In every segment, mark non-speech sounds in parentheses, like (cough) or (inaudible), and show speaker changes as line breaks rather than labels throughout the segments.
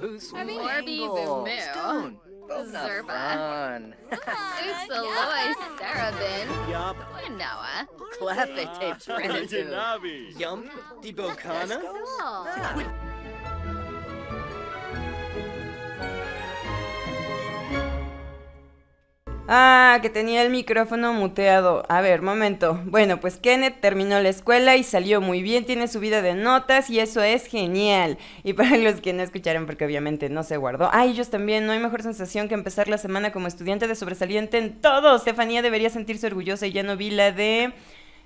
Who's I mean, Boomer. Stone. Zerba. Uxaloy, (laughs) Sarabin. Yup. Noah. Clappy tapes, Renatu. Yum. Debocana. That's ah. Ah, que tenía el micrófono muteado. A ver, momento. Bueno, pues Kenneth terminó la escuela y salió muy bien, tiene su vida de notas y eso es genial. Y para los que no escucharon, porque obviamente no se guardó. ay, ellos también, no hay mejor sensación que empezar la semana como estudiante de sobresaliente en todo. Estefanía debería sentirse orgullosa y ya no vi la de...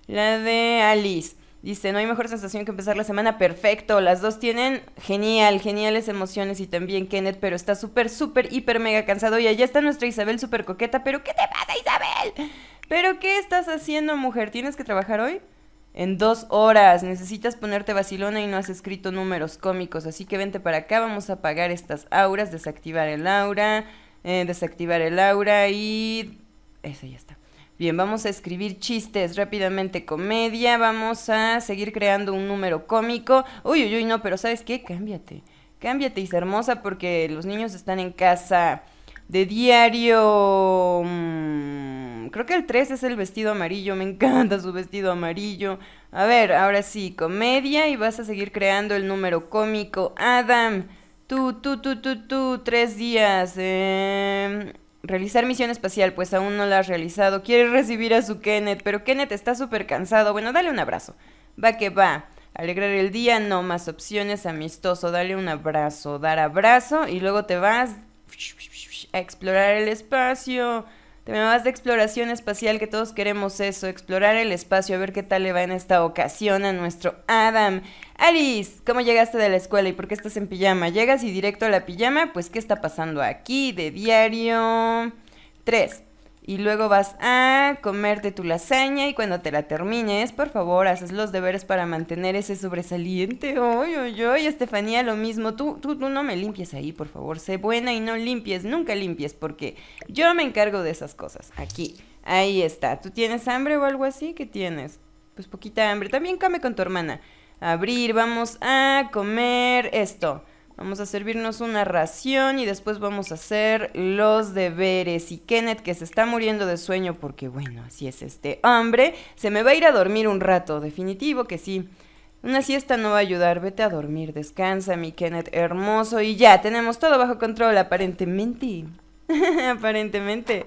La de Alice. Dice, no hay mejor sensación que empezar la semana. Perfecto, las dos tienen genial, geniales emociones y también Kenneth, pero está súper, súper, hiper, mega cansado. Y allá está nuestra Isabel súper coqueta, pero ¿qué te pasa Isabel? ¿Pero qué estás haciendo mujer? ¿Tienes que trabajar hoy? En dos horas, necesitas ponerte vacilona y no has escrito números cómicos, así que vente para acá, vamos a apagar estas auras, desactivar el aura, eh, desactivar el aura y... Eso ya está. Bien, vamos a escribir chistes rápidamente, comedia, vamos a seguir creando un número cómico. Uy, uy, uy, no, pero ¿sabes qué? Cámbiate, cámbiate, y Hermosa, porque los niños están en casa de diario... Mm, creo que el 3 es el vestido amarillo, me encanta su vestido amarillo. A ver, ahora sí, comedia y vas a seguir creando el número cómico. Adam, tú, tú, tú, tú, tú, tres días. Eh realizar misión espacial, pues aún no la has realizado. quieres recibir a su Kenneth, pero Kenneth está súper cansado. Bueno, dale un abrazo. Va que va. Alegrar el día, no más opciones, amistoso. Dale un abrazo, dar abrazo y luego te vas a explorar el espacio. Te me vas de exploración espacial, que todos queremos eso, explorar el espacio, a ver qué tal le va en esta ocasión a nuestro Adam. Alice, ¿cómo llegaste de la escuela y por qué estás en pijama? ¿Llegas y directo a la pijama? Pues, ¿qué está pasando aquí? De diario Tres, Y luego vas a comerte tu lasaña y cuando te la termines, por favor, haces los deberes para mantener ese sobresaliente. Oy, oy, oy, Estefanía, lo mismo. Tú, tú, tú no me limpies ahí, por favor. Sé buena y no limpies, nunca limpies, porque yo me encargo de esas cosas. Aquí, ahí está. ¿Tú tienes hambre o algo así? ¿Qué tienes? Pues poquita hambre. También come con tu hermana abrir, vamos a comer esto. Vamos a servirnos una ración y después vamos a hacer los deberes. Y Kenneth, que se está muriendo de sueño porque, bueno, así es este hombre, se me va a ir a dormir un rato, definitivo que sí. Una siesta no va a ayudar, vete a dormir, descansa, mi Kenneth hermoso. Y ya, tenemos todo bajo control, aparentemente. (laughs) aparentemente.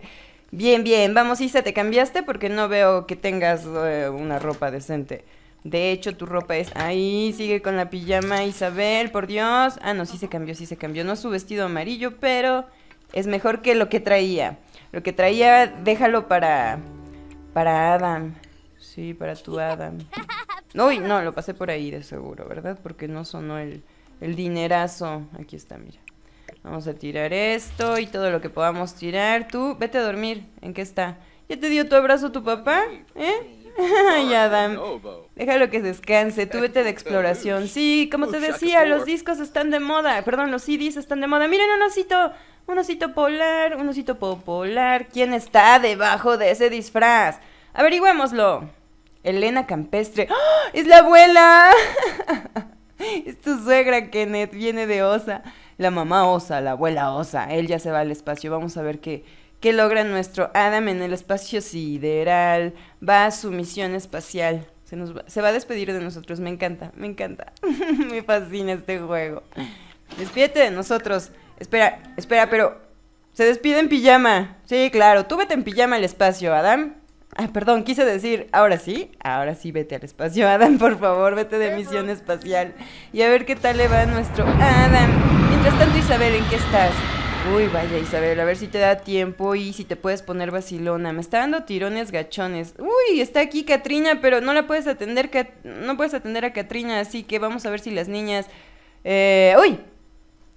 Bien, bien, vamos Isa, ¿te cambiaste? Porque no veo que tengas eh, una ropa decente. De hecho, tu ropa es ahí, sigue con la pijama Isabel, por Dios. Ah, no, sí se cambió, sí se cambió. No su vestido amarillo, pero es mejor que lo que traía. Lo que traía, déjalo para para Adam. Sí, para tu Adam. Uy, no, lo pasé por ahí de seguro, ¿verdad? Porque no sonó el, el dinerazo. Aquí está, mira. Vamos a tirar esto y todo lo que podamos tirar. Tú, vete a dormir. ¿En qué está? ¿Ya te dio tu abrazo tu papá? ¿Eh? Ay, Adam. Déjalo que descanse, tú vete de exploración. Sí, como oh, te decía, los discos están de moda. Perdón, los CDs están de moda. Miren un osito, un osito polar, un osito popular. ¿Quién está debajo de ese disfraz? Averigüémoslo. Elena Campestre. ¡Oh! ¡Es la abuela! (laughs) es tu suegra, Kenneth. Viene de Osa. La mamá Osa, la abuela Osa. Él ya se va al espacio. Vamos a ver qué que logra nuestro Adam en el espacio sideral, va a su misión espacial. Se, nos va, se va a despedir de nosotros, me encanta, me encanta. (laughs) me fascina este juego. Despídete de nosotros. Espera, espera, pero... Se despide en pijama. Sí, claro, tú vete en pijama al espacio, Adam. Ah, perdón, quise decir, ahora sí, ahora sí vete al espacio, Adam, por favor, vete de misión espacial. Y a ver qué tal le va a nuestro Adam. Mientras tanto, Isabel, ¿en qué estás? Uy, vaya Isabel, a ver si te da tiempo y si te puedes poner vacilona. Me está dando tirones gachones. Uy, está aquí Katrina, pero no la puedes atender, no puedes atender a Katrina, así que vamos a ver si las niñas... Eh, ¡Uy!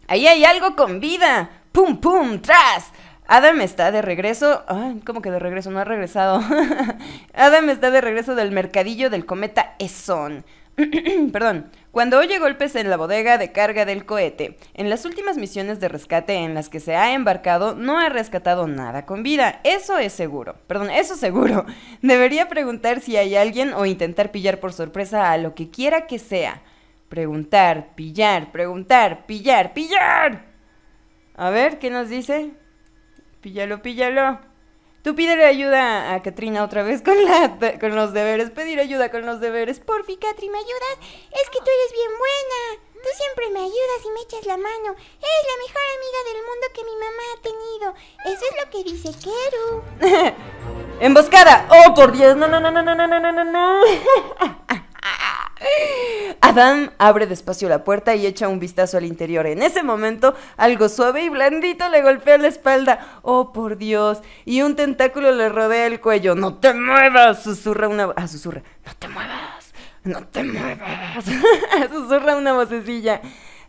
Ahí hay algo con vida. ¡Pum, pum, tras! Adam está de regreso. Ay, ¿cómo que de regreso? No ha regresado. (laughs) Adam está de regreso del mercadillo del cometa Eson. (clears throat) Perdón. Cuando oye golpes en la bodega de carga del cohete, en las últimas misiones de rescate en las que se ha embarcado no ha rescatado nada con vida, eso es seguro, perdón, eso es seguro. (laughs) Debería preguntar si hay alguien o intentar pillar por sorpresa a lo que quiera que sea. Preguntar, pillar, preguntar, pillar, pillar. A ver, ¿qué nos dice? Píllalo, píllalo. Tú pídele ayuda a Katrina otra vez con, la, con los deberes. Pedir ayuda con los deberes. Porfi, Katri, ¿me ayudas? Es que tú eres bien buena. Tú siempre me ayudas y me echas la mano. Eres la mejor amiga del mundo que mi mamá ha tenido. Eso es lo que dice Keru. (laughs) ¡Emboscada! ¡Oh, por Dios! No, no, no, no, no, no, no, no, no. (laughs) Adam abre despacio la puerta y echa un vistazo al interior. En ese momento, algo suave y blandito le golpea la espalda. Oh, por Dios. Y un tentáculo le rodea el cuello. No te muevas, susurra una... Ah, susurra. No te muevas. No te muevas. (laughs) susurra una vocecilla.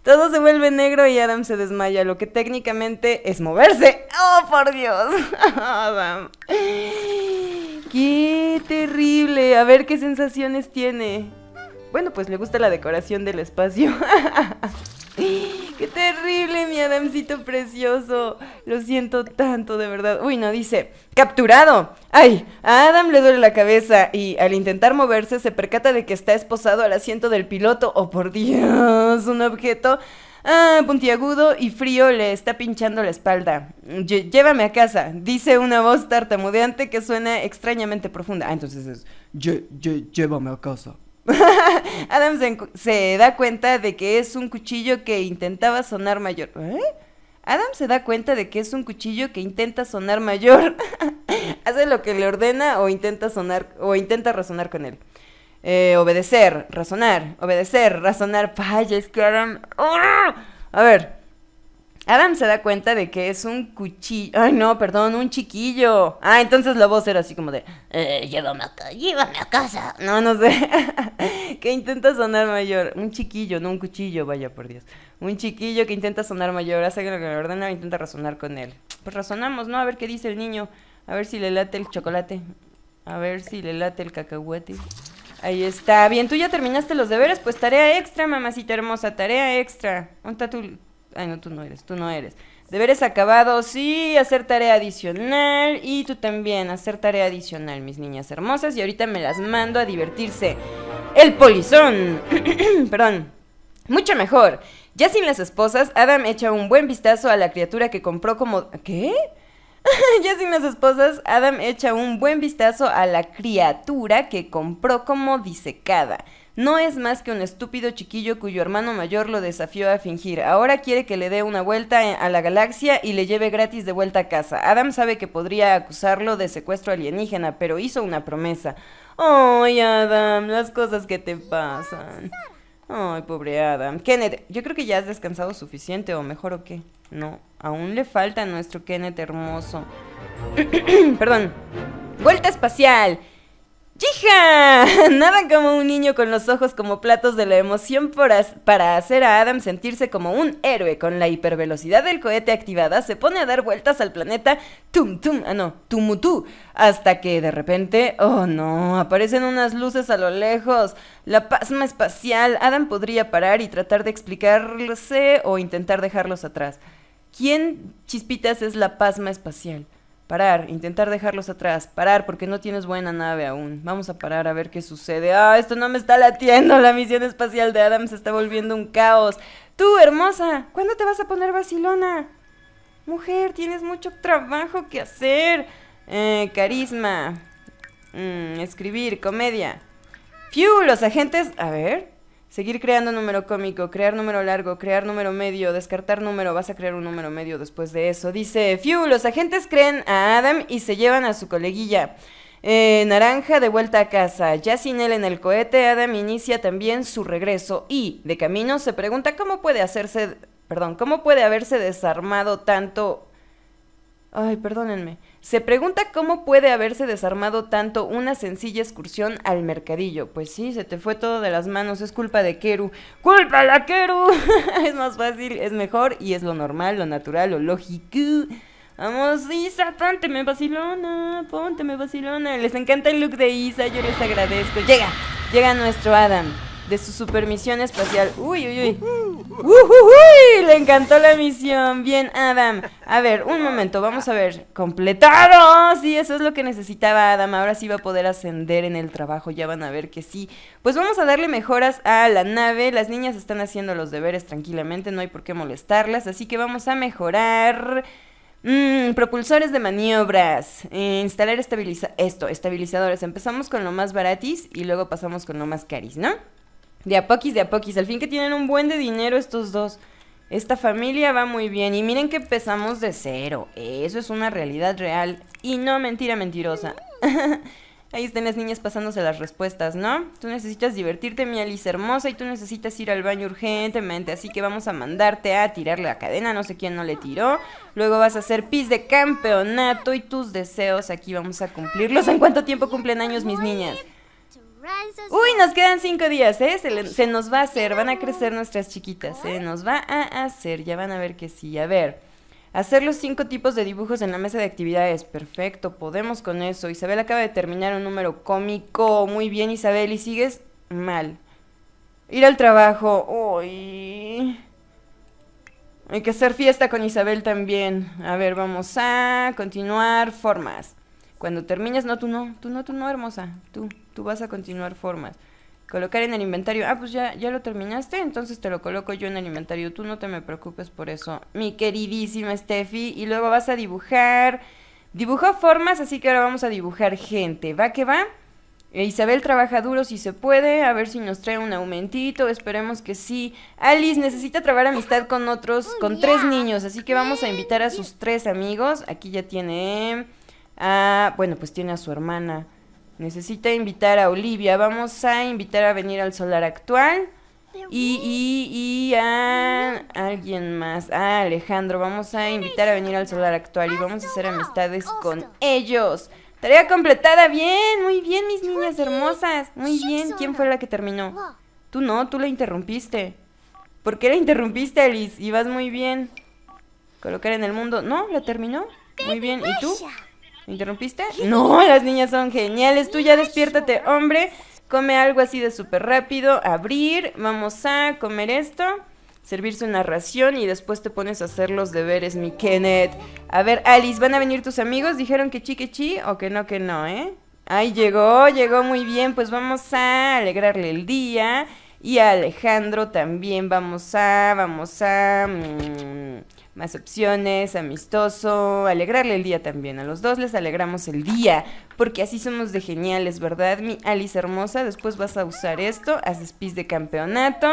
Todo se vuelve negro y Adam se desmaya, lo que técnicamente es moverse. ¡Oh, por Dios! (laughs) Adam. ¡Qué terrible! A ver qué sensaciones tiene bueno, pues le gusta la decoración del espacio. (laughs) ¡Qué terrible, mi Adamcito precioso! Lo siento tanto, de verdad. Uy, no, dice, ¡capturado! ¡Ay! A Adam le duele la cabeza y al intentar moverse se percata de que está esposado al asiento del piloto. ¡Oh, por Dios! Un objeto ah, puntiagudo y frío le está pinchando la espalda. llévame a casa, dice una voz tartamudeante que suena extrañamente profunda. Ah, entonces es, llévame a casa. (laughs) Adam se, da cuenta de que es un cuchillo que intentaba sonar mayor. ¿Eh? Adam se da cuenta de que es un cuchillo que intenta sonar mayor. (laughs) Hace lo que le ordena o intenta sonar o intenta razonar con él. Eh, obedecer, razonar, obedecer, razonar. Vaya, es que Adam. ¡ah! A ver, Adam se da cuenta de que es un cuchillo. Ay, no, perdón, un chiquillo. Ah, entonces la voz era así como de: eh, llévame, a llévame a casa. No, no sé. (laughs) que intenta sonar mayor. Un chiquillo, no un cuchillo, vaya por Dios. Un chiquillo que intenta sonar mayor. Hace que lo que le ordena intenta razonar con él. Pues razonamos, ¿no? A ver qué dice el niño. A ver si le late el chocolate. A ver si le late el cacahuete. Ahí está. Bien, tú ya terminaste los deberes. Pues tarea extra, mamacita hermosa. Tarea extra. Un tatu. Ay, no, tú no eres, tú no eres. Deberes acabados, sí, hacer tarea adicional. Y tú también, hacer tarea adicional, mis niñas hermosas. Y ahorita me las mando a divertirse. El polizón. (clears throat) Perdón. Mucho mejor. Ya sin las esposas, Adam echa un buen vistazo a la criatura que compró como... ¿Qué? (laughs) ya sin las esposas, Adam echa un buen vistazo a la criatura que compró como disecada. No es más que un estúpido chiquillo cuyo hermano mayor lo desafió a fingir. Ahora quiere que le dé una vuelta a la galaxia y le lleve gratis de vuelta a casa. Adam sabe que podría acusarlo de secuestro alienígena, pero hizo una promesa. ¡Ay, Adam! Las cosas que te pasan. Ay, pobre Adam. Kenneth, yo creo que ya has descansado suficiente, o mejor o qué. No, aún le falta a nuestro Kenneth hermoso. (clears throat) Perdón. ¡Vuelta espacial! ¡Jija! (laughs) Nada como un niño con los ojos como platos de la emoción para hacer a Adam sentirse como un héroe. Con la hipervelocidad del cohete activada, se pone a dar vueltas al planeta Tum Tum, ah no, Tumutú, hasta que de repente, oh no, aparecen unas luces a lo lejos. La pasma espacial, Adam podría parar y tratar de explicarse o intentar dejarlos atrás. ¿Quién, chispitas, es la pasma espacial? parar, intentar dejarlos atrás, parar porque no tienes buena nave aún. Vamos a parar a ver qué sucede. Ah, esto no me está latiendo. La misión espacial de Adam se está volviendo un caos. Tú, hermosa, ¿cuándo te vas a poner vacilona? Mujer, tienes mucho trabajo que hacer. Eh, carisma. Mm, escribir, comedia. Phew, los agentes... A ver, Seguir creando número cómico, crear número largo, crear número medio, descartar número, vas a crear un número medio después de eso. Dice, Phew, los agentes creen a Adam y se llevan a su coleguilla. Eh, naranja de vuelta a casa. Ya sin él en el cohete, Adam inicia también su regreso y, de camino, se pregunta cómo puede hacerse, perdón, cómo puede haberse desarmado tanto... Ay, perdónenme. Se pregunta cómo puede haberse desarmado tanto una sencilla excursión al mercadillo. Pues sí, se te fue todo de las manos, es culpa de Keru. ¡Culpa la Keru! (laughs) es más fácil, es mejor y es lo normal, lo natural, lo lógico. Vamos, Isa, pónteme vacilona, pónteme vacilona. Les encanta el look de Isa, yo les agradezco. Llega, llega nuestro Adam de su supermisión espacial. Uy, uy, uy. Uh, uh, uy! Le encantó la misión. Bien, Adam. A ver, un momento, vamos a ver. ¡Completado! Sí, eso es lo que necesitaba Adam. Ahora sí va a poder ascender en el trabajo. Ya van a ver que sí. Pues vamos a darle mejoras a la nave. Las niñas están haciendo los deberes tranquilamente. No hay por qué molestarlas. Así que vamos a mejorar. Mmm... propulsores de maniobras, eh, instalar estabiliza esto, estabilizadores. Empezamos con lo más baratis y luego pasamos con lo más caris, ¿no? De a poquis, de a poquis. Al fin que tienen un buen de dinero estos dos. Esta familia va muy bien. Y miren que empezamos de cero. Eso es una realidad real. Y no mentira mentirosa. (laughs) Ahí están las niñas pasándose las respuestas, ¿no? Tú necesitas divertirte, mi Alice hermosa, y tú necesitas ir al baño urgentemente, así que vamos a mandarte a tirarle la cadena, no sé quién no le tiró. Luego vas a hacer pis de campeonato y tus deseos aquí vamos a cumplirlos. ¿En cuánto tiempo cumplen años mis niñas? Uy, nos quedan cinco días, ¿eh? Se, nos va a hacer, van a crecer nuestras chiquitas, se ¿eh? Nos va a hacer, ya van a ver que sí. A ver, hacer los cinco tipos de dibujos en la mesa de actividades, perfecto, podemos con eso. Isabel acaba de terminar un número cómico, muy bien Isabel, y sigues mal. Ir al trabajo, uy... Hay que hacer fiesta con Isabel también. A ver, vamos a continuar formas. Cuando termines, no, tú no, tú no, tú no, hermosa, tú, tú vas a continuar formas. Colocar en el inventario, ah, pues ya, ya lo terminaste, entonces te lo coloco yo en el inventario, tú no te me preocupes por eso, mi queridísima Steffi, y luego vas a dibujar, dibujó formas, así que ahora vamos a dibujar gente, ¿va que va? Eh, Isabel trabaja duro si se puede, a ver si nos trae un aumentito, esperemos que sí. Alice necesita trabar amistad con otros, oh, con tres niños, así que vamos a invitar a sus tres amigos. Aquí ya tiene Ah, bueno, pues tiene a su hermana. Necesita invitar a Olivia. Vamos a invitar a venir al solar actual. Y, y, y a alguien más. ah, Alejandro. Vamos a invitar a venir al solar actual y vamos a hacer amistades con ellos. Tarea completada. Bien, muy bien, mis niñas hermosas. Muy bien. ¿Quién fue la que terminó? Tú no, tú la interrumpiste. ¿Por qué la interrumpiste, Alice? Y vas muy bien. Colocar en el mundo. No, la terminó. Muy bien. ¿Y tú? interrumpiste? No, las niñas son geniales. Tú ya despiértate, hombre. Come algo así de súper rápido. Abrir. Vamos a comer esto. Servirse una ración y después te pones a hacer los deberes, mi Kenneth. A ver, Alice, ¿van a venir tus amigos? Dijeron que chique que chi o que no, que no, ¿eh? Ahí llegó, llegó muy bien. Pues vamos a alegrarle el día. Y a Alejandro también. Vamos a, vamos a... Mm, más opciones, amistoso, alegrarle el día también. A los dos les alegramos el día, porque así somos de geniales, ¿verdad? Mi Alice hermosa, después vas a usar esto, haces pis de campeonato.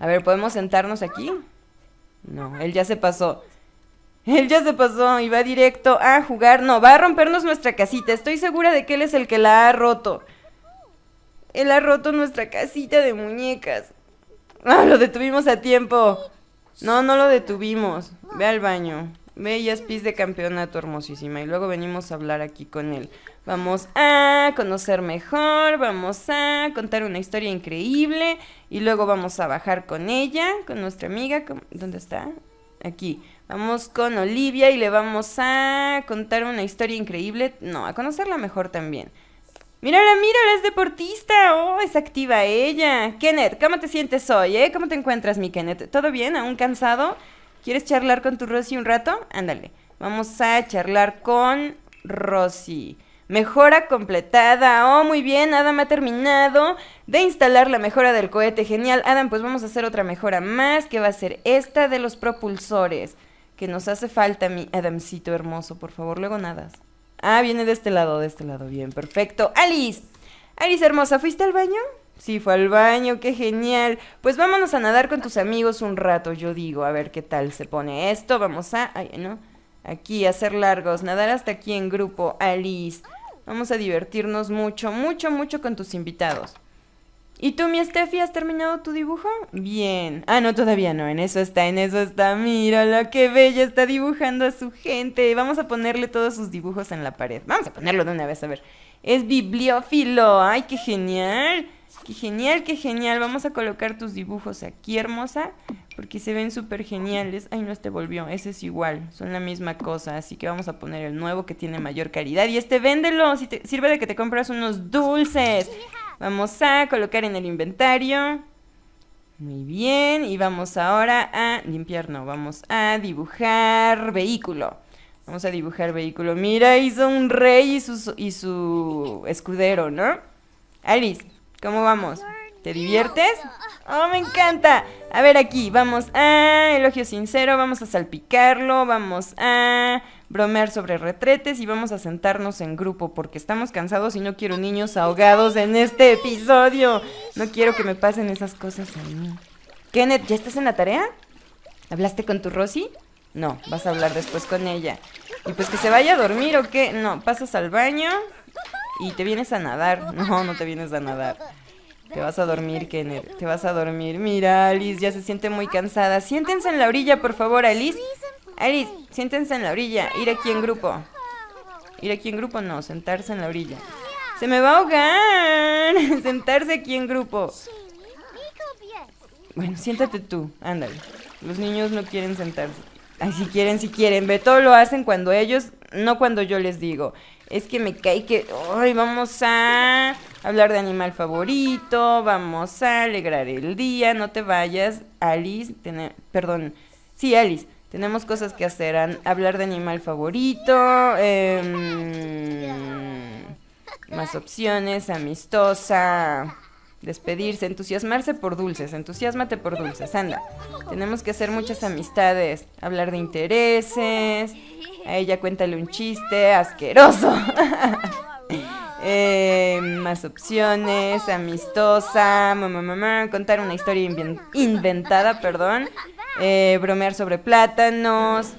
A ver, ¿podemos sentarnos aquí? No, él ya se pasó. Él ya se pasó y va directo a jugar. No, va a rompernos nuestra casita. Estoy segura de que él es el que la ha roto. Él ha roto nuestra casita de muñecas. Ah, lo detuvimos a tiempo. No, no lo detuvimos. Ve al baño. Ve y pis de campeonato hermosísima. Y luego venimos a hablar aquí con él. Vamos a conocer mejor, vamos a contar una historia increíble. Y luego vamos a bajar con ella, con nuestra amiga. ¿Dónde está? Aquí. Vamos con Olivia y le vamos a contar una historia increíble. No, a conocerla mejor también. Mira, mírala, es deportista. Oh, es activa ella. Kenneth, ¿cómo te sientes hoy, eh? ¿Cómo te encuentras, mi Kenneth? ¿Todo bien? ¿Aún cansado? ¿Quieres charlar con tu Rosy un rato? Ándale. Vamos a charlar con Rosy. Mejora completada. Oh, muy bien. Adam ha terminado de instalar la mejora del cohete. Genial. Adam, pues vamos a hacer otra mejora más, que va a ser esta de los propulsores. Que nos hace falta, mi Adamcito hermoso. Por favor, luego nadas. Ah, viene de este lado, de este lado. Bien, perfecto. Alice. Alice hermosa, ¿fuiste al baño? Sí, fue al baño, qué genial. Pues vámonos a nadar con tus amigos un rato, yo digo, a ver qué tal se pone esto. Vamos a, ay, no, aquí, a hacer largos, nadar hasta aquí en grupo, Alice. Vamos a divertirnos mucho, mucho, mucho con tus invitados. ¿Y tú, mi Steffi, has terminado tu dibujo? Bien. Ah, no, todavía no. En eso está, en eso está. Mírala, qué bella. Está dibujando a su gente. Vamos a ponerle todos sus dibujos en la pared. Vamos a ponerlo de una vez, a ver. Es bibliófilo. Ay, qué genial. Qué genial, qué genial. Vamos a colocar tus dibujos aquí, hermosa. Porque se ven súper geniales. Ay, no, este volvió. Ese es igual. Son la misma cosa. Así que vamos a poner el nuevo que tiene mayor calidad. Y este véndelo. Si te, sirve de que te compras unos dulces. Vamos a colocar en el inventario. Muy bien, y vamos ahora a limpiar, no, vamos a dibujar vehículo. Vamos a dibujar vehículo. Mira, hizo un rey y su, y su escudero, ¿no? Alice, ¿cómo vamos? ¿Te diviertes? ¡Oh, me encanta! A ver aquí, vamos a elogio sincero, vamos a salpicarlo, vamos a bromear sobre retretes y vamos a sentarnos en grupo porque estamos cansados y no quiero niños ahogados en este episodio. No quiero que me pasen esas cosas a mí. Kenneth, ¿ya estás en la tarea? ¿Hablaste con tu Rosy? No, vas a hablar después con ella. Y pues que se vaya a dormir o qué. No, pasas al baño y te vienes a nadar. No, no te vienes a nadar. Te vas a dormir, Kenneth. Te vas a dormir. Mira, Alice ya se siente muy cansada. Siéntense en la orilla, por favor, Alice. Alice, siéntense en la orilla. Ir aquí en grupo. Ir aquí en grupo no, sentarse en la orilla. ¡Se me va a ahogar! (laughs) sentarse aquí en grupo. Bueno, siéntate tú. Ándale. Los niños no quieren sentarse. Ay, si quieren, si quieren. Ve, todo lo hacen cuando ellos, no cuando yo les digo. Es que me cae que. Ay, vamos a hablar de animal favorito. Vamos a alegrar el día. No te vayas, Alice. Perdón. Sí, Alice. Tenemos cosas que hacer, hablar de animal favorito, em, más opciones, amistosa, despedirse, entusiasmarse por dulces, entusiasmate por dulces, anda. Tenemos que hacer muchas amistades, hablar de intereses, a ella cuéntale un chiste asqueroso. (laughs) Em, más opciones, amistosa, mamá, mamá, contar una historia inventada, perdón. Eh, bromear sobre plátanos.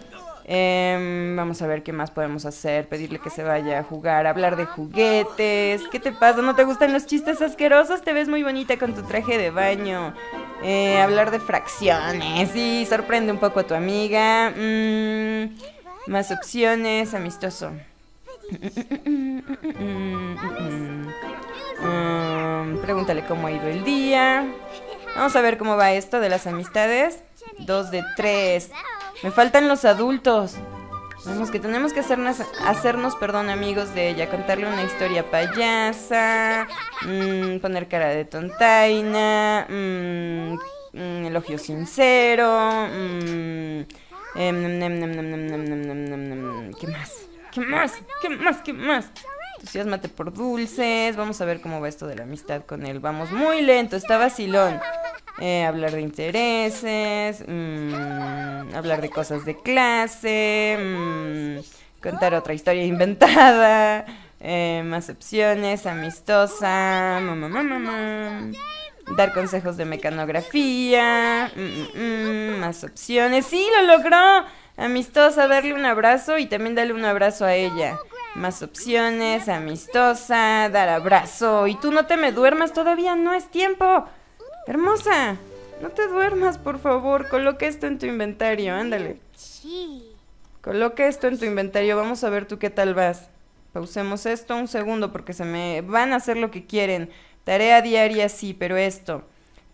Em, vamos a ver qué más podemos hacer. Pedirle que se vaya a jugar, hablar de juguetes. ¿Qué te pasa? ¿No te gustan los chistes asquerosos? Te ves muy bonita con tu traje de baño. Eh, hablar de fracciones. Sí, sorprende un poco a tu amiga. Mm, más opciones, amistoso. Mm, pregúntale cómo ha ido el día. Vamos a ver cómo va esto de las amistades dos de tres. Me faltan los adultos. Vamos, que tenemos que hacernos, hacernos, perdón, amigos de ella. Contarle una historia payasa. poner cara de tontaina. Mmm, elogio sincero. ¿Qué más? ¿Qué más? ¿Qué más? ¿Qué más? Entusiasmate por dulces. Vamos a ver cómo va esto de la amistad con él. Vamos muy lento, está vacilón. Eh, hablar de intereses, mm, hablar de cosas de clase, mm, contar otra historia (laughs) inventada, eh, más opciones, amistosa, dar consejos de mecanografía, mm, más opciones. Sí, lo logró. Amistosa, darle un abrazo y también darle un abrazo a ella. Más opciones, amistosa, dar abrazo. Y tú no te me duermas, todavía no es tiempo. Hermosa, no te duermas, por favor. Coloca esto en tu inventario, ándale. Sí. Coloca esto en tu inventario, vamos a ver tú qué tal vas. Pausemos esto un segundo porque se me van a hacer lo que quieren. Tarea diaria sí, pero esto.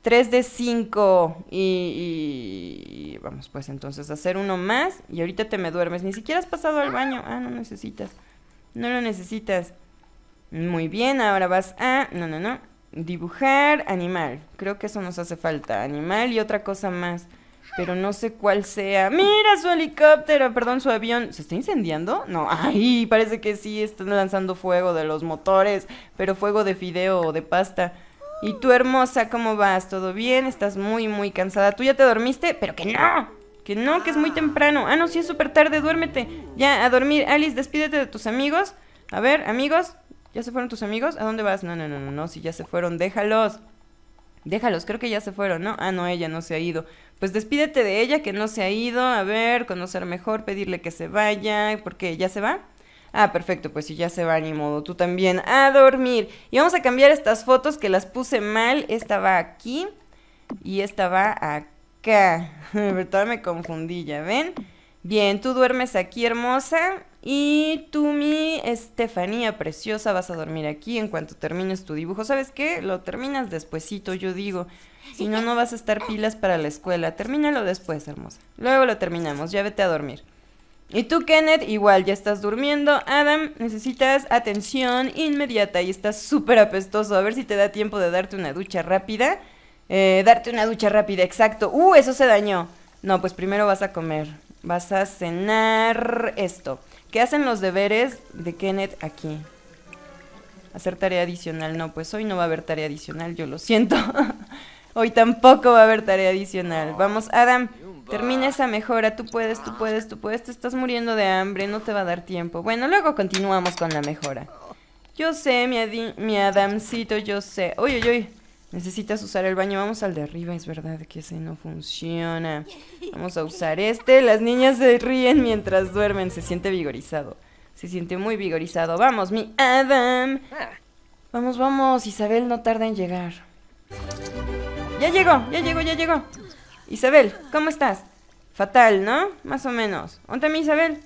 3 de 5 y, vamos pues entonces a hacer uno más y ahorita te me duermes. Ni siquiera has pasado al baño. Ah, no necesitas. No lo necesitas. Muy bien, ahora vas a... No, no, no. Dibujar, animal. Creo que eso nos hace falta. Animal y otra cosa más. Pero no sé cuál sea. ¡Mira su helicóptero! Perdón, su avión. ¿Se está incendiando? No. ¡Ay! Parece que sí. Están lanzando fuego de los motores. Pero fuego de fideo o de pasta. ¿Y tú, hermosa? ¿Cómo vas? ¿Todo bien? Estás muy, muy cansada. ¿Tú ya te dormiste? ¡Pero que no! Que no, que es muy ah. temprano. Ah, no, sí es súper tarde. Duérmete. Ya, a dormir. Alice, despídete de tus amigos. A ver, amigos. ¿Ya se fueron tus amigos? ¿A dónde vas? No, no, no, no, no, si ya se fueron, déjalos. Déjalos, creo que ya se fueron, ¿no? Ah, no, ella no se ha ido. Pues despídete de ella que no se ha ido, a ver, conocer mejor, pedirle que se vaya, porque ya se va. Ah, perfecto, pues si ya se va, ni modo, tú también a dormir. Y vamos a cambiar estas fotos que las puse mal. Esta va aquí y esta va acá. (laughs) Todavía me confundí, ¿ya ven? Bien, tú duermes aquí, hermosa. Y tú, mi Estefanía preciosa, vas a dormir aquí en cuanto termines tu dibujo. ¿Sabes qué? Lo terminas despuesito, yo digo. Si no, no vas a estar pilas para la escuela. Termínalo después, hermosa. Luego lo terminamos, ya vete a dormir. Y tú, Kenneth, igual, ya estás durmiendo. Adam, necesitas atención inmediata y estás súper apestoso. A ver si te da tiempo de darte una ducha rápida. Eh, darte una ducha rápida, exacto. ¡Uh, eso se dañó! No, pues primero vas a comer. Vas a cenar esto. ¿Qué hacen los deberes de Kenneth aquí? Hacer tarea adicional. No, pues hoy no va a haber tarea adicional, yo lo siento. (laughs) hoy tampoco va a haber tarea adicional. Vamos, Adam, termina esa mejora. Tú puedes, tú puedes, tú puedes. Te estás muriendo de hambre, no te va a dar tiempo. Bueno, luego continuamos con la mejora. Yo sé, mi, Adamcito, yo sé. Uy, uy, uy. Necesitas usar el baño. Vamos al de arriba, es verdad que ese no funciona. (laughs) Vamos a usar este. Las niñas se ríen mientras duermen. Se siente vigorizado. Se siente muy vigorizado. Vamos, mi Adam. Ah. Vamos, vamos. Isabel no tarda en llegar. Ya llegó, ya llegó, ya llegó. Isabel, ¿cómo estás? Fatal, ¿no? Más o menos. Óntame Isabel?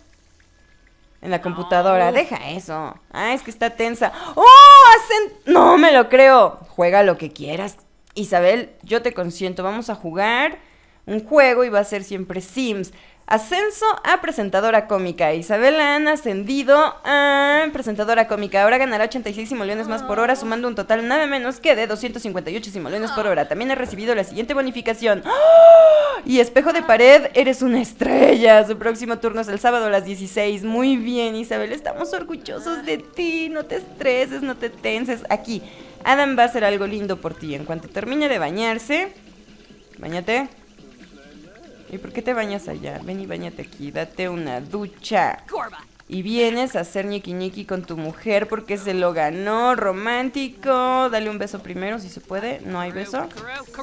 en la computadora. Deja eso. Ah, es que está tensa. ¡Oh! Hacen... No me lo creo. Juega lo que quieras. Isabel, yo te consiento. Vamos a jugar un juego y va a ser siempre Sims. Ascenso a presentadora cómica. Isabel han ascendido a presentadora cómica. Ahora ganará 86 simoleones más por hora, sumando un total nada menos que de 258 simoleones por hora. También ha recibido la siguiente bonificación. ¡Ah! Y espejo de pared, eres una estrella. Su próximo turno es el sábado a las 16. Muy bien, Isabel, estamos orgullosos de ti. No te estreses, no te tenses. Aquí, Adam va a hacer algo lindo por ti. En cuanto termine de bañarse, bañate. ¿Y por qué te bañas allá? Ven y bañate aquí, date una ducha. Y vienes a hacer ñiqui con tu mujer porque se lo ganó, romántico. Dale un beso primero si se puede, no hay beso.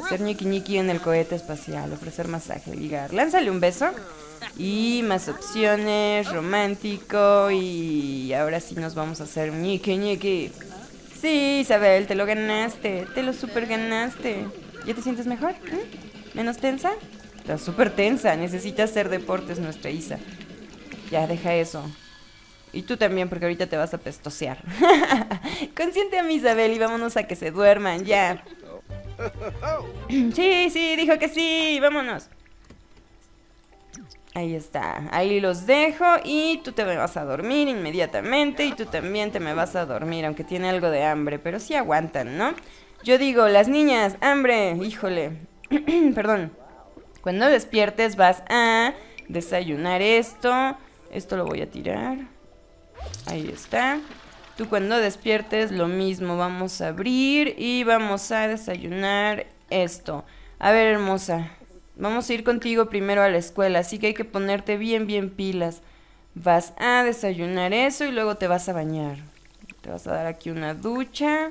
Hacer ñiqui en el cohete espacial, ofrecer masaje, ligar. Lánzale un beso. Y más opciones, romántico. Y ahora sí nos vamos a hacer ñiqui ñiqui. Sí, Isabel, te lo ganaste, te lo super ganaste. ¿Ya te sientes mejor? ¿Mm? ¿Menos tensa? Está súper tensa, necesita hacer deportes nuestra Isa. Ya, deja eso. Y tú también, porque ahorita te vas a pestosear. (laughs) Consiente a mi Isabel y vámonos a que se duerman, ya. (laughs) Sí, sí, dijo que sí, vámonos. Ahí está, ahí los dejo y tú te vas a dormir inmediatamente y tú también te me vas a dormir, aunque tiene algo de hambre, pero sí aguantan, ¿no? Yo digo, las niñas, hambre, híjole, (clears throat) perdón. Cuando despiertes vas a desayunar esto. Esto lo voy a tirar. Ahí está. Tú cuando despiertes lo mismo. Vamos a abrir y vamos a desayunar esto. A ver, hermosa. Vamos a ir contigo primero a la escuela, así que hay que ponerte bien, bien pilas. Vas a desayunar eso y luego te vas a bañar. Te vas a dar aquí una ducha.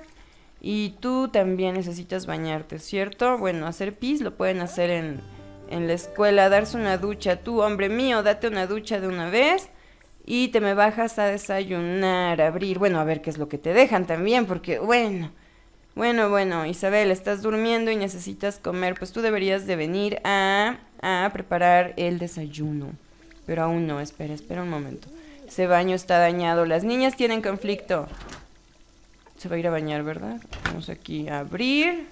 Y tú también necesitas bañarte, ¿cierto? Bueno, hacer pis lo pueden hacer en, en la escuela, darse una ducha. Tú, hombre mío, date una ducha de una vez y te me bajas a desayunar, a abrir. Bueno, a ver qué es lo que te dejan también, porque bueno. Bueno, bueno, Isabel, estás durmiendo y necesitas comer, pues tú deberías de venir a, a preparar el desayuno. Pero aún no, espera, espera un momento. Ese baño está dañado, las niñas tienen conflicto. Se va a ir a bañar, ¿verdad? Vamos aquí a abrir.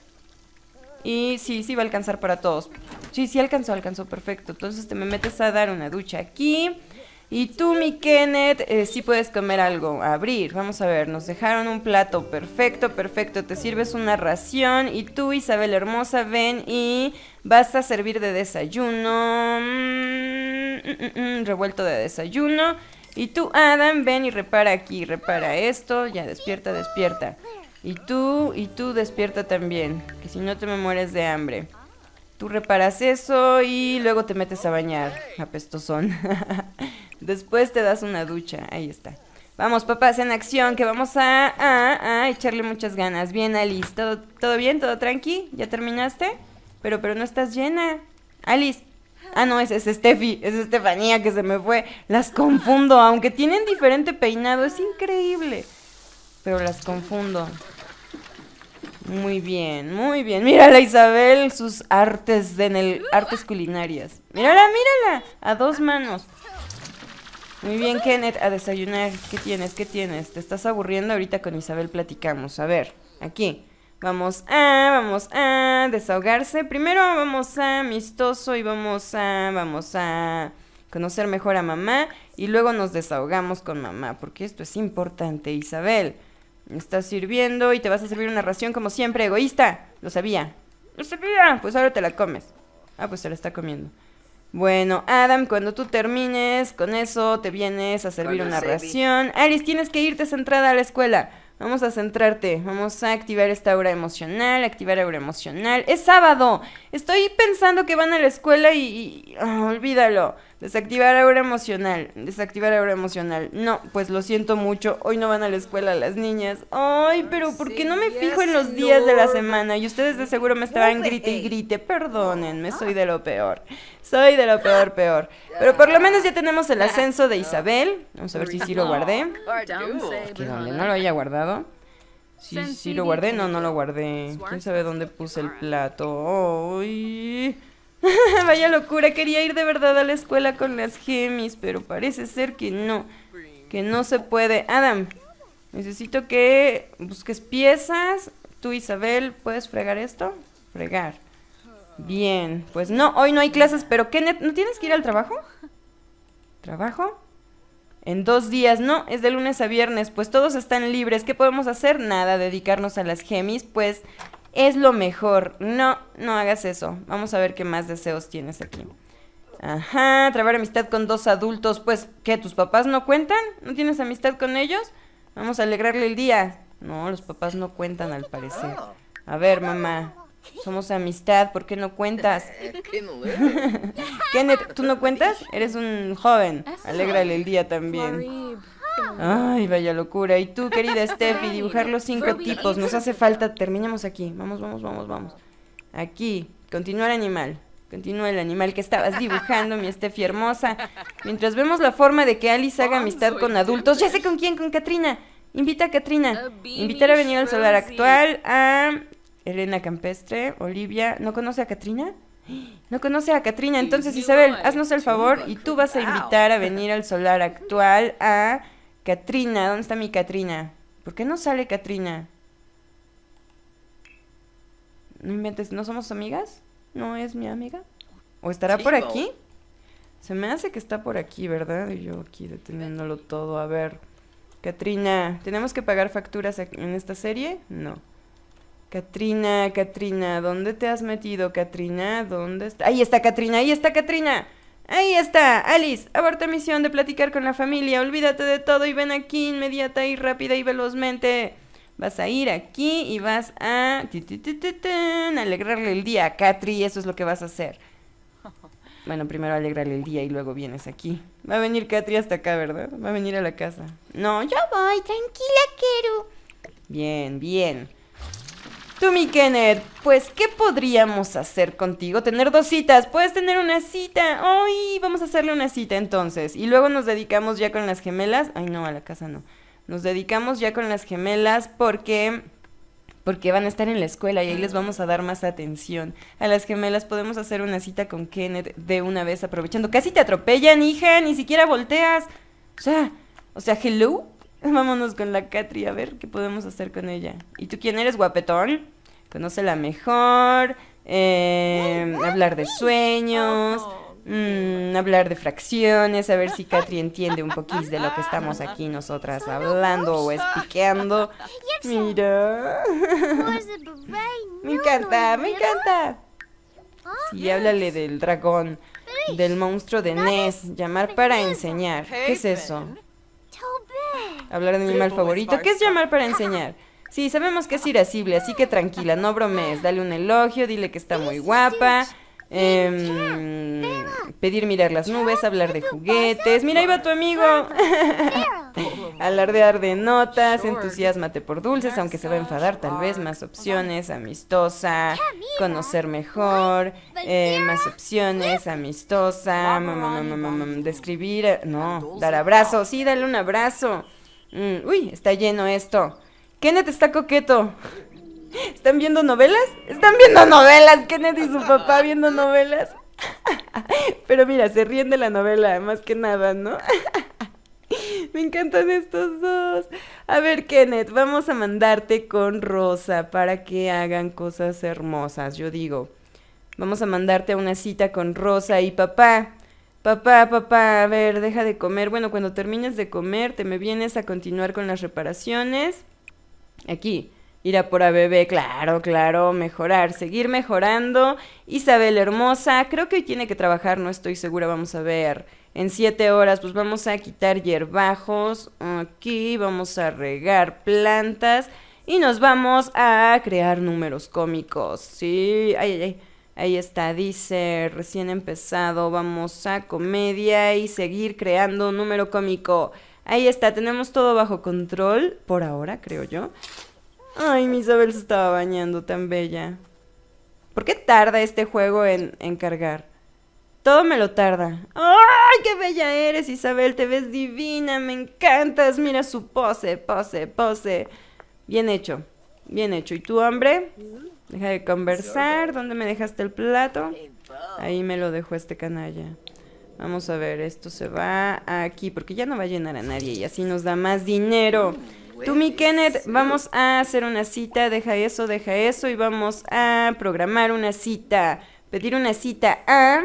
Y sí, sí va a alcanzar para todos. Sí, sí alcanzó, alcanzó, perfecto. Entonces te me metes a dar una ducha aquí. Y tú, mi Kenneth, eh, sí puedes comer algo. Abrir, vamos a ver, nos dejaron un plato perfecto, perfecto. Te sirves una ración. Y tú, Isabel Hermosa, ven y vas a servir de desayuno. Mm, mm, mm, revuelto de desayuno. Y tú, Adam, ven y repara aquí, repara esto. Ya, despierta, despierta. Y tú, y tú despierta también, que si no te me mueres de hambre. Tú reparas eso y luego te metes a bañar, apestosón. (laughs) Después te das una ducha, ahí está. Vamos, papás, en acción, que vamos a, echarle muchas ganas. Bien, Alice, ¿todo, todo bien? ¿Todo tranqui? ¿Ya terminaste? Pero, pero no estás llena. Alice. Ah, no, es, es Steffi, es Estefanía que se me fue. Las confundo, aunque tienen diferente peinado, es increíble. Pero las confundo. Muy bien, muy bien. Mírala Isabel, sus artes de el artes culinarias. Mírala, mírala, a dos manos. Muy bien, Kenneth, a desayunar. ¿Qué tienes? ¿Qué tienes? Te estás aburriendo ahorita con Isabel platicamos. A ver, aquí. Vamos a, vamos a desahogarse. Primero vamos a amistoso y vamos a, vamos a conocer mejor a mamá y luego nos desahogamos con mamá, porque esto es importante, Isabel. Me estás sirviendo y te vas a servir una ración como siempre, egoísta. Lo sabía. Lo sabía. Pues ahora te la comes. Ah, pues se la está comiendo. Bueno, Adam, cuando tú termines con eso, te vienes a servir una ración. Alice, tienes que irte centrada a la escuela. Vamos a centrarte, vamos a activar esta aura emocional, activar aura emocional. Es sábado, estoy pensando que van a la escuela y... Ah, olvídalo. Desactivar ahora emocional. Desactivar ahora emocional. No, pues lo siento mucho. Hoy no van a la escuela las niñas. Ay, pero ¿por qué no me fijo en los días de la semana? Y ustedes de seguro me estaban grite y grite. Perdónenme, soy de lo peor. Soy de lo peor, peor. Pero por lo menos ya tenemos el ascenso de Isabel. Vamos a ver si sí lo guardé. no lo haya guardado. Sí, sí lo guardé. No, no lo guardé. ¿Quién sabe dónde puse el plato? Ay. (laughs) Vaya locura, quería ir de verdad a la escuela con las gemis, pero parece ser que no. Que no se puede. Adam, necesito que busques piezas. Tú, Isabel, ¿puedes fregar esto? Fregar. Bien, pues no, hoy no hay clases, pero ¿qué? ¿No tienes que ir al trabajo? ¿Trabajo? En dos días, no, es de lunes a viernes, pues todos están libres. ¿Qué podemos hacer? Nada, dedicarnos a las gemis, pues es lo mejor. No, no hagas eso. Vamos a ver qué más deseos tienes aquí. Ajá, trabar amistad con dos adultos. Pues, ¿qué? ¿Tus papás no cuentan? ¿No tienes amistad con ellos? Vamos a alegrarle el día. No, los papás no cuentan al parecer. A ver, mamá. Somos amistad, ¿por qué no cuentas? (laughs) (laughs) Kenneth, ¿tú no cuentas? Eres un joven. Alégrale el día también. Ay, vaya locura. Y tú, querida (laughs) Steffi, dibujar los cinco tipos. Nos hace falta. Terminemos aquí. Vamos, vamos, vamos, vamos. Aquí. Continúa el animal. Continúa el animal que estabas dibujando, mi Steffi hermosa. Mientras vemos la forma de que Alice haga amistad con adultos. Ya sé con quién, con Katrina. Invita a Katrina. Invitar a venir al solar actual a Elena Campestre, Olivia. ¿No conoce a Katrina? No conoce a Katrina. Entonces, Isabel, haznos el favor y tú vas a invitar a venir al solar actual a Katrina, ¿dónde está mi Katrina? ¿Por qué no sale Katrina? No inventes, ¿no somos amigas? ¿No es mi amiga? ¿O estará por aquí? Se me hace que está por aquí, ¿verdad? Y yo aquí deteniéndolo todo. A ver, Katrina, ¿tenemos que pagar facturas en esta serie? No. Katrina, Katrina, ¿dónde te has metido, Katrina? ¿Dónde está? Ahí está Katrina, ahí está Katrina. Ahí está, Alice, aborta misión de platicar con la familia, olvídate de todo y ven aquí inmediata y rápida y velozmente. Vas a ir aquí y vas a alegrarle el día a Katri, eso es lo que vas a hacer. (laughs) Bueno, primero alegrarle el día y luego vienes aquí. Va a venir Katri hasta acá, ¿verdad? Va a venir a la casa. No, yo voy, tranquila, Keru. Bien, bien. Tú, mi Kenneth, pues, ¿qué podríamos hacer contigo? Tener dos citas. Puedes tener una cita. ¡Ay! Vamos a hacerle una cita entonces. Y luego nos dedicamos ya con las gemelas. Ay, no, a la casa no. Nos dedicamos ya con las gemelas porque. Porque van a estar en la escuela y ahí les vamos a dar más atención. A las gemelas podemos hacer una cita con Kenneth de una vez aprovechando. Casi te atropellan, hija, ni siquiera volteas. O sea, o sea, hello. (laughs) Vámonos con la Catri a ver qué podemos hacer con ella. ¿Y tú quién eres, guapetón? la mejor. Em, hablar de sueños. Mm, hablar de fracciones, a ver si Catri (laughs) entiende un poquís de lo que estamos aquí nosotras hablando o expliqueando. (laughs) Mira. me encanta, me encanta. Ah, sí, háblale del dragón, del monstruo de Ness, llamar para enseñar. ¿Qué es eso? Hablar de mi mal favorito. ¿Qué es llamar para enseñar? Sí, sabemos que es irasible, así que tranquila, no bromees. Dale un elogio, dile que está muy guapa. Em, pedir mirar las nubes, hablar de juguetes. Mira, ahí va tu amigo. Alardear (laughs) de notas, entusiasmate por dulces, aunque se va a enfadar, tal vez más opciones, amistosa, conocer mejor, eh, más opciones, amistosa, describir, no, dar abrazos, sí, dale un abrazo. Mm, uy, está lleno esto. Kenneth está coqueto. ¿Están viendo novelas? ¿Están viendo novelas? Kenneth y su papá viendo novelas. (laughs) Pero mira, se ríen de la novela, más que nada, ¿no? (laughs) Me encantan estos dos. A ver, Kenneth, vamos a mandarte con Rosa para que hagan cosas hermosas, yo digo. Vamos a mandarte a una cita con Rosa y papá. Papá, papá, a ver, deja de comer. Bueno, cuando termines de comer, te me vienes a continuar con las reparaciones. Aquí ir a por a bebé, claro, claro, mejorar, seguir mejorando. Isabel Hermosa, creo que tiene que trabajar, no estoy segura, vamos a ver. En siete horas, pues vamos a quitar hierbajos aquí, vamos a regar plantas y nos vamos a crear números cómicos. Sí, Ahí está, dice, recién empezado, vamos a comedia y seguir creando un número cómico. Ahí está, tenemos todo bajo control por ahora, creo yo. Ay, mi Isabel se estaba bañando tan bella. ¿Por qué tarda este juego en, cargar? Todo me lo tarda. ¡Ay, qué bella eres, Isabel! Te ves divina, me encantas. Mira su pose, pose, pose. Bien hecho, bien hecho. ¿Y tú, hombre? Deja de conversar. ¿Dónde me dejaste el plato? Ahí me lo dejó este canalla. Vamos a ver, esto se va aquí, porque ya no va a llenar a nadie y así nos da más dinero. Tú, mi Kenneth, vamos a hacer una cita, deja eso, deja eso, y vamos a programar una cita, pedir una cita a,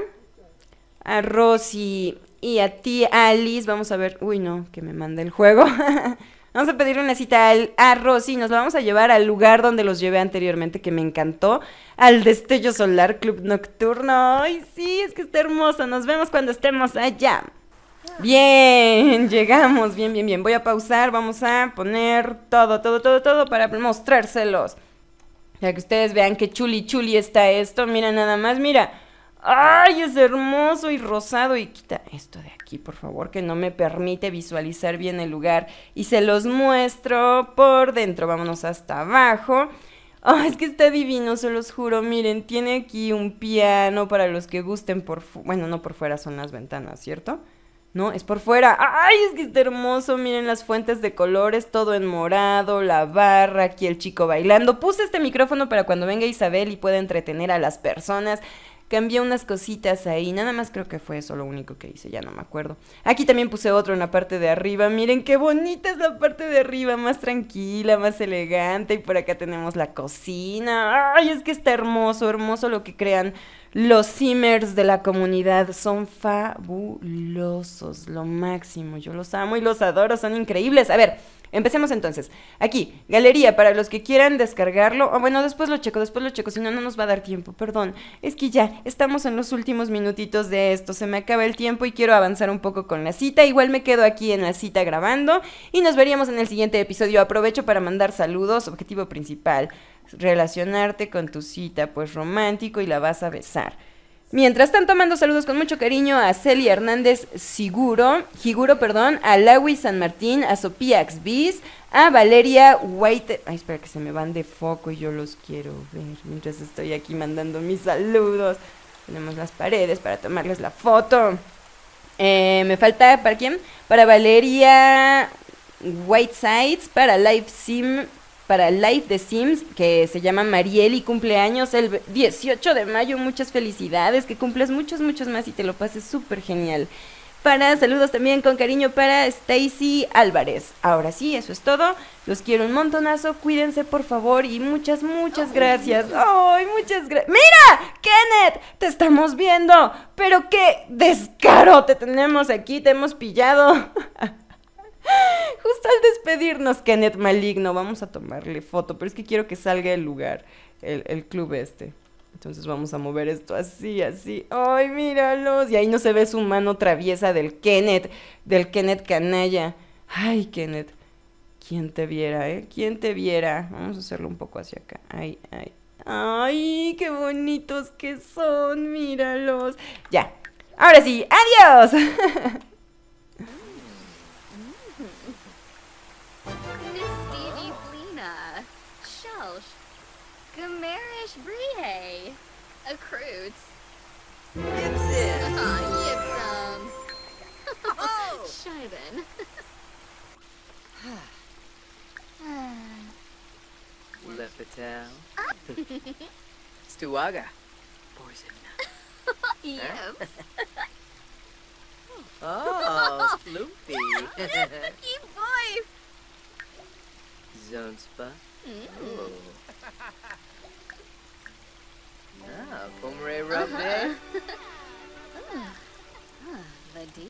a Rosy y a ti, Alice. Vamos a ver, uy, no, que me manda el juego. (laughs) Vamos a pedir una cita a, Rosy nos vamos a llevar al lugar donde los llevé anteriormente, que me encantó, al Destello Solar Club Nocturno. Ay, sí, es que está hermoso. Nos vemos cuando estemos allá. Bien, (laughs) llegamos, bien, bien, bien. Voy a pausar, vamos a poner todo, todo, todo, todo para mostrárselos. ya que ustedes vean qué chuli chuli está esto. Mira nada más, mira. ¡Ay, es hermoso y rosado! Y quita esto de aquí, por favor, que no me permite visualizar bien el lugar. Y se los muestro por dentro. Vámonos hasta abajo. Oh, es que está divino, se los juro. Miren, tiene aquí un piano para los que gusten por... Bueno, no por fuera son las ventanas, ¿cierto? ¿no? Es por fuera. ¡Ay, es que está hermoso! Miren las fuentes de colores, todo en morado, la barra, aquí el chico bailando. Puse este micrófono para cuando venga Isabel y pueda entretener a las personas. Cambié unas cositas ahí, nada más creo que fue eso lo único que hice, ya no me acuerdo. Aquí también puse otro en la parte de arriba, miren qué bonita es la parte de arriba, más tranquila, más elegante. Y por acá tenemos la cocina. ¡Ay, es que está hermoso, hermoso lo que crean los simmers de la comunidad son fabulosos, lo máximo. Yo los amo y los adoro, son increíbles. A ver, empecemos entonces. Aquí, galería, para los que quieran descargarlo. o bueno, después lo checo, después lo checo, si no, no nos va a dar tiempo, perdón. Es que ya estamos en los últimos minutitos de esto, se me acaba el tiempo y quiero avanzar un poco con la cita. Igual me quedo aquí en la cita grabando y nos veríamos en el siguiente episodio. Aprovecho para mandar saludos, objetivo principal relacionarte con tu cita, pues romántico y la vas a besar. Mientras tanto, mando saludos con mucho cariño a Celia Hernández Siguro, Siguro perdón, a Lawi San Martín, a Sofía Xbis, a Valeria White. Ay, espera que se me van de foco y yo los quiero ver mientras estoy aquí mandando mis saludos. Tenemos las paredes para tomarles la foto. Eh, me falta para quién? Para Valeria Whitesides, para Live Sim para Life The de Sims, que se llama Mariel y años el 18 de mayo. Muchas felicidades, que cumples muchos, muchos más y te lo pases súper genial. Para saludos también con cariño para Stacy Álvarez. Ahora sí, eso es todo. Los quiero un montonazo. Cuídense, por favor. Y muchas, muchas gracias. ¡Ay, muchas gracias! ¡Mira! ¡Kenneth! ¡Te estamos viendo! ¡Pero qué descaro te tenemos aquí! ¡Te hemos pillado! (laughs) (laughs) Justo al despedirnos, Kenneth Maligno, vamos a tomarle foto, pero es que quiero que salga el lugar, el, club este. Entonces vamos a mover esto así, así. ¡Ay, míralos! Y ahí no se ve su mano traviesa del Kenneth, del Kenneth canalla. ¡Ay, Kenneth! ¿Quién te viera, eh? ¿Quién te viera? Vamos a hacerlo un poco hacia acá. ¡Ay, ay! ¡Ay, qué bonitos que son! ¡Míralos! Ya. Ahora sí, ¡adiós! (laughs) Gamarish Brie. A Croots. Gibson. Gibson. (laughs) oh. (laughs) Shivan. Lefatel. (laughs) Stuaga. Poison, Yep. Oh, Sloopy. Keep boy. Zonespa. Mm. Oh. Ah, boomerang rub uh -huh. the